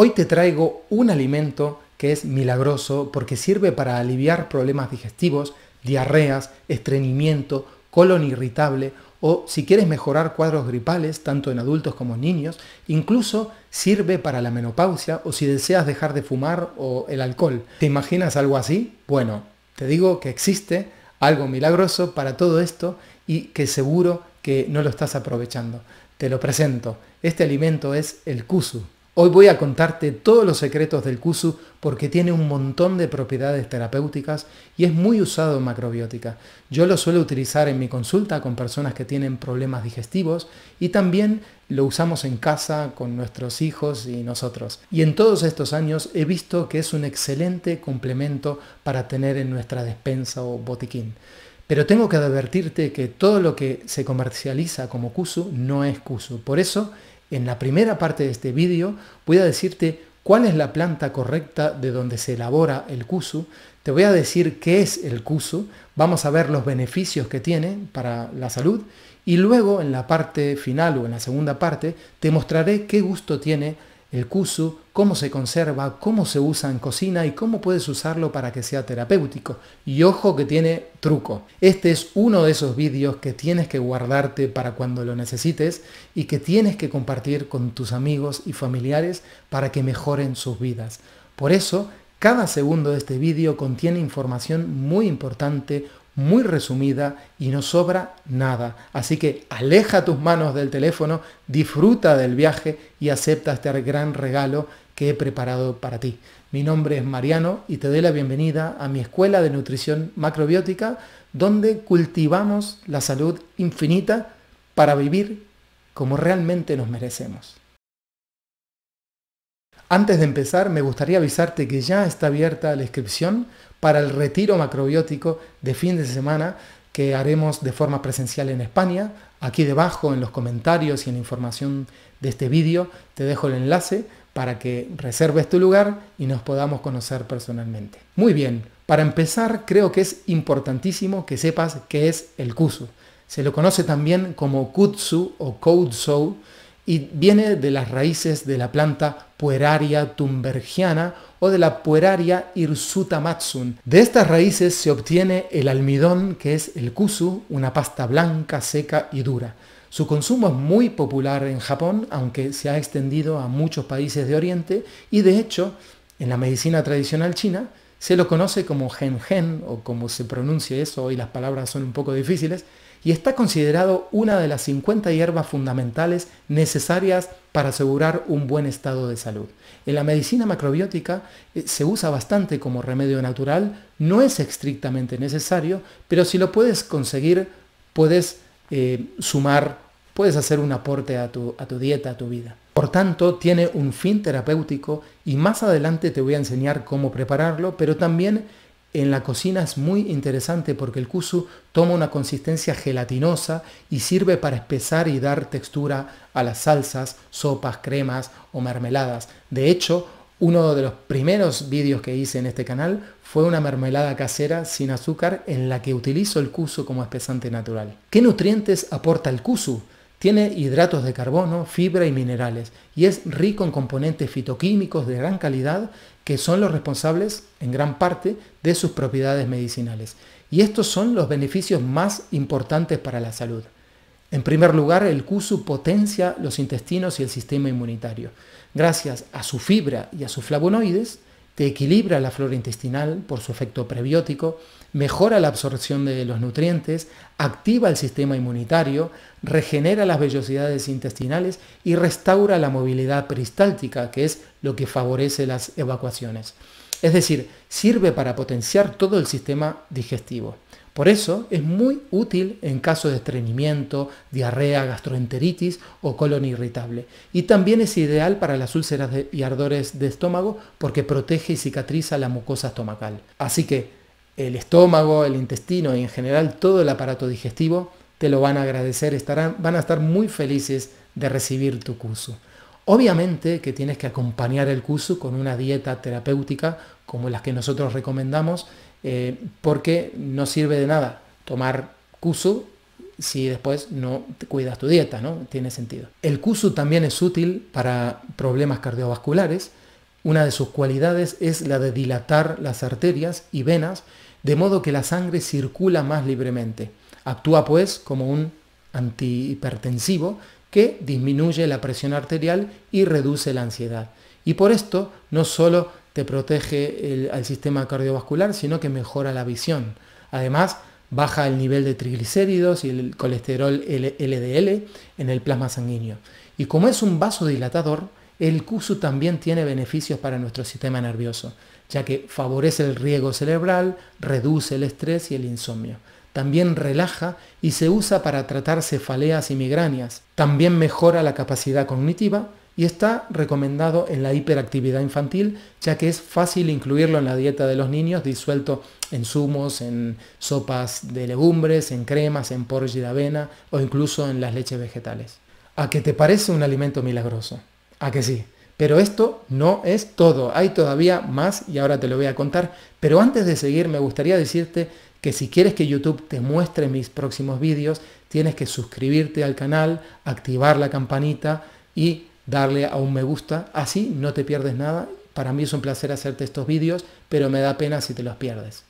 Hoy te traigo un alimento que es milagroso porque sirve para aliviar problemas digestivos, diarreas, estreñimiento, colon irritable o si quieres mejorar cuadros gripales, tanto en adultos como en niños, incluso sirve para la menopausia o si deseas dejar de fumar o el alcohol. ¿Te imaginas algo así? Bueno, te digo que existe algo milagroso para todo esto y que seguro que no lo estás aprovechando. Te lo presento. Este alimento es el kuzu. Hoy voy a contarte todos los secretos del kuzu porque tiene un montón de propiedades terapéuticas y es muy usado en macrobiótica. Yo lo suelo utilizar en mi consulta con personas que tienen problemas digestivos y también lo usamos en casa con nuestros hijos y nosotros. Y en todos estos años he visto que es un excelente complemento para tener en nuestra despensa o botiquín. Pero tengo que advertirte que todo lo que se comercializa como kuzu no es kuzu. Por eso en la primera parte de este vídeo voy a decirte cuál es la planta correcta de donde se elabora el kusu, te voy a decir qué es el kusu, vamos a ver los beneficios que tiene para la salud y luego en la parte final o en la segunda parte te mostraré qué gusto tiene el kusu, cómo se conserva, cómo se usa en cocina y cómo puedes usarlo para que sea terapéutico. Y ojo que tiene truco. Este es uno de esos vídeos que tienes que guardarte para cuando lo necesites y que tienes que compartir con tus amigos y familiares para que mejoren sus vidas. Por eso, cada segundo de este vídeo contiene información muy importante, muy resumida y no sobra nada. Así que aleja tus manos del teléfono, disfruta del viaje y acepta este gran regalo que he preparado para ti. Mi nombre es Mariano y te doy la bienvenida a mi escuela de nutrición macrobiótica donde cultivamos la salud infinita para vivir como realmente nos merecemos. Antes de empezar, me gustaría avisarte que ya está abierta la inscripción para el retiro macrobiótico de fin de semana que haremos de forma presencial en España. Aquí debajo en los comentarios y en la información de este vídeo te dejo el enlace para que reserves tu lugar y nos podamos conocer personalmente. Muy bien, para empezar creo que es importantísimo que sepas qué es el Kusu. Se lo conoce también como Kutsu o koutsou y viene de las raíces de la planta pueraria tumbergiana o de la pueraria hirsuta De estas raíces se obtiene el almidón que es el kusu, una pasta blanca, seca y dura. Su consumo es muy popular en Japón, aunque se ha extendido a muchos países de Oriente y de hecho en la medicina tradicional china se lo conoce como gen o como se pronuncia eso, hoy las palabras son un poco difíciles, y está considerado una de las 50 hierbas fundamentales necesarias para asegurar un buen estado de salud. En la medicina macrobiótica eh, se usa bastante como remedio natural, no es estrictamente necesario, pero si lo puedes conseguir, puedes eh, sumar, puedes hacer un aporte a tu, a tu dieta, a tu vida. Por tanto, tiene un fin terapéutico y más adelante te voy a enseñar cómo prepararlo, pero también en la cocina es muy interesante porque el kuzu toma una consistencia gelatinosa y sirve para espesar y dar textura a las salsas, sopas, cremas o mermeladas. De hecho, uno de los primeros vídeos que hice en este canal fue una mermelada casera sin azúcar en la que utilizo el kuzu como espesante natural. ¿Qué nutrientes aporta el kuzu? Tiene hidratos de carbono, fibra y minerales y es rico en componentes fitoquímicos de gran calidad que son los responsables en gran parte de sus propiedades medicinales. Y estos son los beneficios más importantes para la salud. En primer lugar, el kusu potencia los intestinos y el sistema inmunitario. Gracias a su fibra y a sus flavonoides, te equilibra la flora intestinal por su efecto prebiótico, mejora la absorción de los nutrientes, activa el sistema inmunitario, regenera las vellosidades intestinales y restaura la movilidad peristáltica, que es lo que favorece las evacuaciones. Es decir, sirve para potenciar todo el sistema digestivo. Por eso es muy útil en caso de estreñimiento, diarrea, gastroenteritis o colon irritable. Y también es ideal para las úlceras y ardores de estómago porque protege y cicatriza la mucosa estomacal. Así que el estómago, el intestino y en general todo el aparato digestivo te lo van a agradecer, estarán, van a estar muy felices de recibir tu curso. Obviamente que tienes que acompañar el curso con una dieta terapéutica como las que nosotros recomendamos eh, porque no sirve de nada tomar kusu si después no cuidas tu dieta, ¿no? Tiene sentido. El kusu también es útil para problemas cardiovasculares. Una de sus cualidades es la de dilatar las arterias y venas, de modo que la sangre circula más libremente. Actúa pues como un antihipertensivo que disminuye la presión arterial y reduce la ansiedad. Y por esto no solo que protege el, al sistema cardiovascular, sino que mejora la visión. Además, baja el nivel de triglicéridos y el colesterol LDL en el plasma sanguíneo. Y como es un vasodilatador, el kuzu también tiene beneficios para nuestro sistema nervioso, ya que favorece el riego cerebral, reduce el estrés y el insomnio. También relaja y se usa para tratar cefaleas y migrañas. También mejora la capacidad cognitiva y está recomendado en la hiperactividad infantil, ya que es fácil incluirlo en la dieta de los niños, disuelto en zumos, en sopas de legumbres, en cremas, en porridge de avena o incluso en las leches vegetales. A que te parece un alimento milagroso. A que sí. Pero esto no es todo, hay todavía más y ahora te lo voy a contar. Pero antes de seguir me gustaría decirte que si quieres que YouTube te muestre mis próximos vídeos, tienes que suscribirte al canal, activar la campanita y darle a un me gusta, así no te pierdes nada. Para mí es un placer hacerte estos vídeos, pero me da pena si te los pierdes.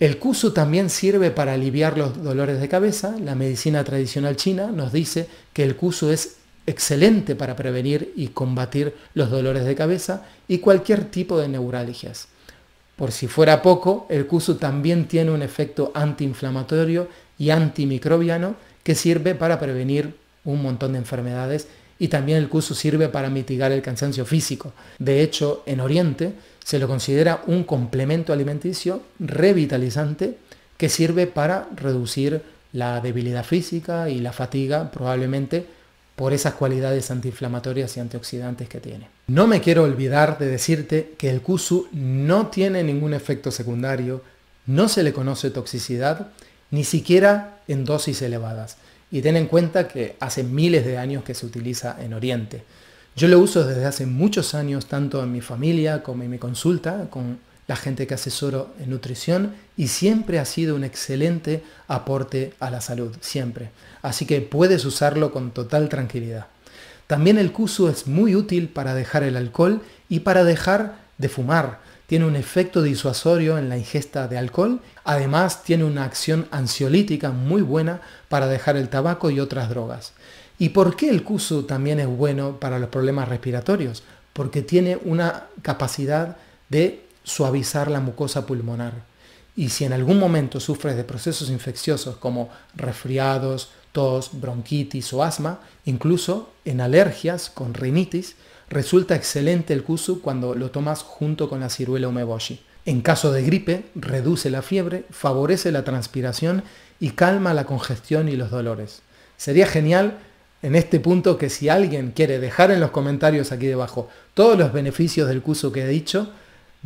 El kusu también sirve para aliviar los dolores de cabeza. La medicina tradicional china nos dice que el KUSU es excelente para prevenir y combatir los dolores de cabeza y cualquier tipo de neuralgias. Por si fuera poco, el KUSU también tiene un efecto antiinflamatorio y antimicrobiano que sirve para prevenir un montón de enfermedades y también el kuzu sirve para mitigar el cansancio físico. De hecho, en Oriente se lo considera un complemento alimenticio revitalizante que sirve para reducir la debilidad física y la fatiga probablemente por esas cualidades antiinflamatorias y antioxidantes que tiene. No me quiero olvidar de decirte que el kuzu no tiene ningún efecto secundario, no se le conoce toxicidad, ni siquiera en dosis elevadas. Y ten en cuenta que hace miles de años que se utiliza en Oriente. Yo lo uso desde hace muchos años, tanto en mi familia como en mi consulta, con la gente que asesoro en nutrición, y siempre ha sido un excelente aporte a la salud, siempre. Así que puedes usarlo con total tranquilidad. También el CUSU es muy útil para dejar el alcohol y para dejar de fumar, tiene un efecto disuasorio en la ingesta de alcohol, además tiene una acción ansiolítica muy buena para dejar el tabaco y otras drogas. ¿Y por qué el kusu también es bueno para los problemas respiratorios? Porque tiene una capacidad de suavizar la mucosa pulmonar. Y si en algún momento sufres de procesos infecciosos como resfriados, tos, bronquitis o asma, incluso en alergias con rinitis, Resulta excelente el kuzu cuando lo tomas junto con la ciruela umeboshi. En caso de gripe, reduce la fiebre, favorece la transpiración y calma la congestión y los dolores. Sería genial en este punto que si alguien quiere dejar en los comentarios aquí debajo todos los beneficios del Kuzu que he dicho,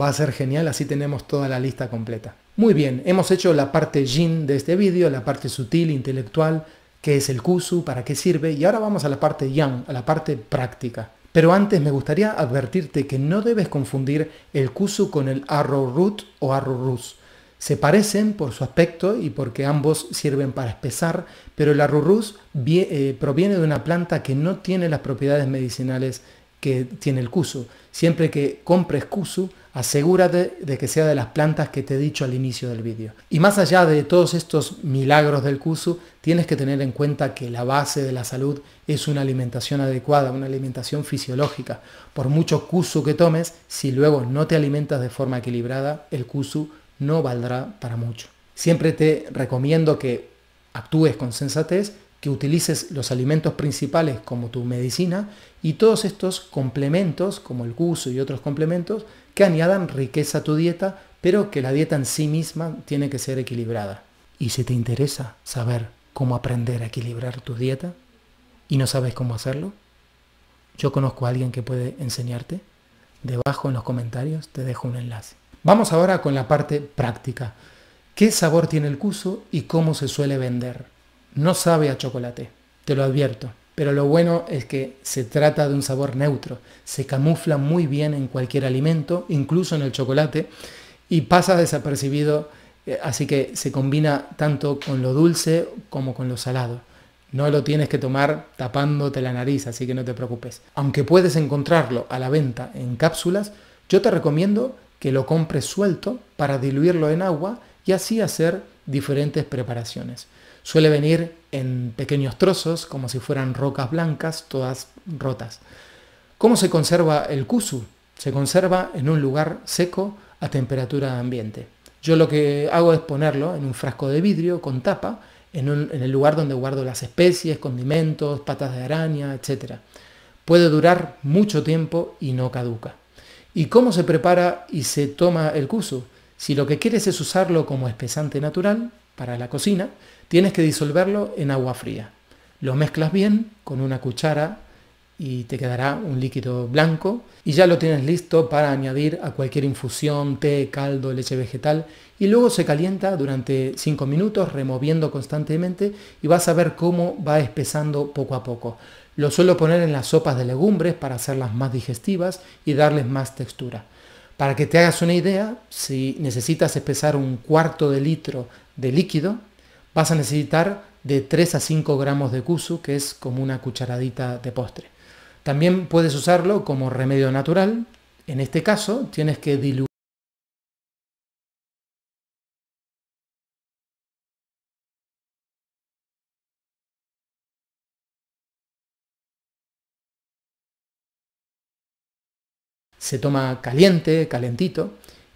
va a ser genial, así tenemos toda la lista completa. Muy bien, hemos hecho la parte yin de este vídeo, la parte sutil, intelectual, qué es el Kuzu, para qué sirve, y ahora vamos a la parte yang, a la parte práctica. Pero antes me gustaría advertirte que no debes confundir el kusu con el arrowroot o arrowrus. Se parecen por su aspecto y porque ambos sirven para espesar, pero el arrowrus eh, proviene de una planta que no tiene las propiedades medicinales que tiene el kusu. Siempre que compres kusu, asegúrate de que sea de las plantas que te he dicho al inicio del vídeo. Y más allá de todos estos milagros del kuzu, tienes que tener en cuenta que la base de la salud es una alimentación adecuada, una alimentación fisiológica. Por mucho kuzu que tomes, si luego no te alimentas de forma equilibrada, el kuzu no valdrá para mucho. Siempre te recomiendo que actúes con sensatez, que utilices los alimentos principales como tu medicina y todos estos complementos, como el kuzu y otros complementos, que añadan riqueza a tu dieta, pero que la dieta en sí misma tiene que ser equilibrada. Y si te interesa saber cómo aprender a equilibrar tu dieta y no sabes cómo hacerlo, yo conozco a alguien que puede enseñarte. Debajo en los comentarios te dejo un enlace. Vamos ahora con la parte práctica. ¿Qué sabor tiene el curso y cómo se suele vender? No sabe a chocolate, te lo advierto. Pero lo bueno es que se trata de un sabor neutro, se camufla muy bien en cualquier alimento, incluso en el chocolate, y pasa desapercibido, eh, así que se combina tanto con lo dulce como con lo salado. No lo tienes que tomar tapándote la nariz, así que no te preocupes. Aunque puedes encontrarlo a la venta en cápsulas, yo te recomiendo que lo compres suelto para diluirlo en agua y así hacer diferentes preparaciones. Suele venir en pequeños trozos, como si fueran rocas blancas, todas rotas. ¿Cómo se conserva el kusu? Se conserva en un lugar seco a temperatura ambiente. Yo lo que hago es ponerlo en un frasco de vidrio con tapa, en, el lugar donde guardo las especies, condimentos, patas de araña, etc. Puede durar mucho tiempo y no caduca. ¿Y cómo se prepara y se toma el kusu? Si lo que quieres es usarlo como espesante natural, para la cocina, tienes que disolverlo en agua fría. Lo mezclas bien con una cuchara y te quedará un líquido blanco y ya lo tienes listo para añadir a cualquier infusión, té, caldo, leche vegetal y luego se calienta durante 5 minutos removiendo constantemente y vas a ver cómo va espesando poco a poco. Lo suelo poner en las sopas de legumbres para hacerlas más digestivas y darles más textura. Para que te hagas una idea, si necesitas espesar un cuarto de litro de líquido, vas a necesitar de 3 a 5 gramos de kuzu, que es como una cucharadita de postre. También puedes usarlo como remedio natural. En este caso, tienes que diluir se toma caliente, calentito,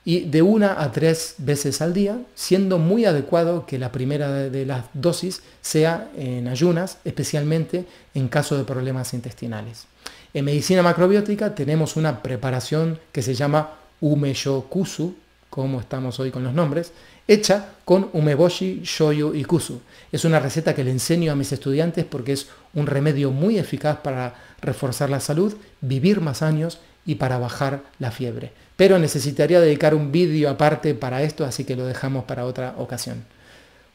y de una a tres veces al día, siendo muy adecuado que la primera de las dosis sea en ayunas, especialmente en caso de problemas intestinales. En medicina macrobiótica tenemos una preparación que se llama Kusu, como estamos hoy con los nombres, hecha con umeboshi, shoyu y kusu. Es una receta que le enseño a mis estudiantes porque es un remedio muy eficaz para reforzar la salud, vivir más años y para bajar la fiebre. Pero necesitaría dedicar un vídeo aparte para esto, así que lo dejamos para otra ocasión.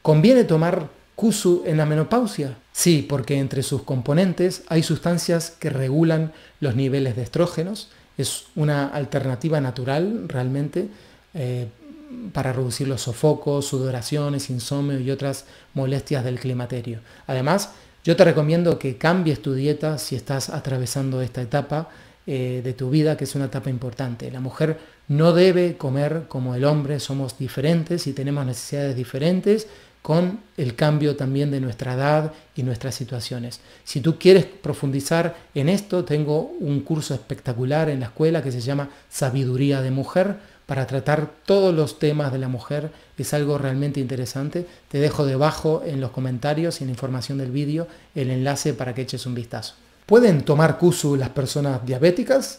¿Conviene tomar Kusu en la menopausia? Sí, porque entre sus componentes hay sustancias que regulan los niveles de estrógenos. Es una alternativa natural realmente eh, para reducir los sofocos, sudoraciones, insomnio y otras molestias del climaterio. Además, yo te recomiendo que cambies tu dieta si estás atravesando esta etapa eh, de tu vida, que es una etapa importante. La mujer no debe comer como el hombre, somos diferentes y tenemos necesidades diferentes con el cambio también de nuestra edad y nuestras situaciones. Si tú quieres profundizar en esto, tengo un curso espectacular en la escuela que se llama Sabiduría de Mujer para tratar todos los temas de la mujer. Es algo realmente interesante. Te dejo debajo en los comentarios y en la información del vídeo el enlace para que eches un vistazo. ¿Pueden tomar CUSU las personas diabéticas?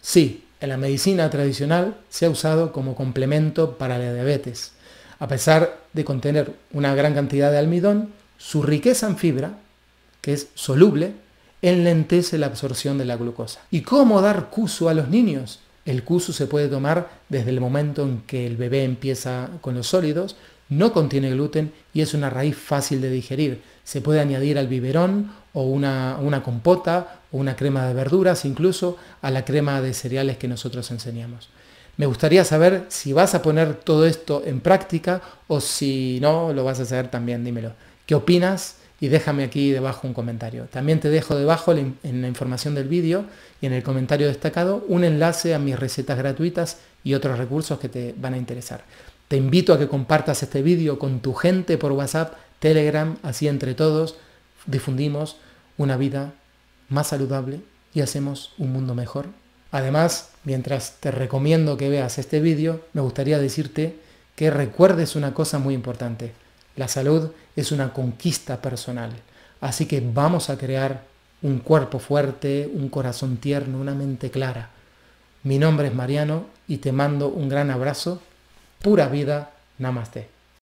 Sí, en la medicina tradicional se ha usado como complemento para la diabetes. A pesar de contener una gran cantidad de almidón, su riqueza en fibra, que es soluble, enlentece la absorción de la glucosa. ¿Y cómo dar CUSU a los niños? El CUSU se puede tomar desde el momento en que el bebé empieza con los sólidos, no contiene gluten y es una raíz fácil de digerir. Se puede añadir al biberón o una, compota o una crema de verduras, incluso a la crema de cereales que nosotros enseñamos. Me gustaría saber si vas a poner todo esto en práctica o si no lo vas a hacer también, dímelo. ¿Qué opinas? Y déjame aquí debajo un comentario. También te dejo debajo en la información del vídeo y en el comentario destacado un enlace a mis recetas gratuitas y otros recursos que te van a interesar. Te invito a que compartas este vídeo con tu gente por WhatsApp, Telegram, así entre todos difundimos una vida más saludable y hacemos un mundo mejor. Además, mientras te recomiendo que veas este vídeo, me gustaría decirte que recuerdes una cosa muy importante. La salud es una conquista personal. Así que vamos a crear un cuerpo fuerte, un corazón tierno, una mente clara. Mi nombre es Mariano y te mando un gran abrazo. Pura vida. Namaste.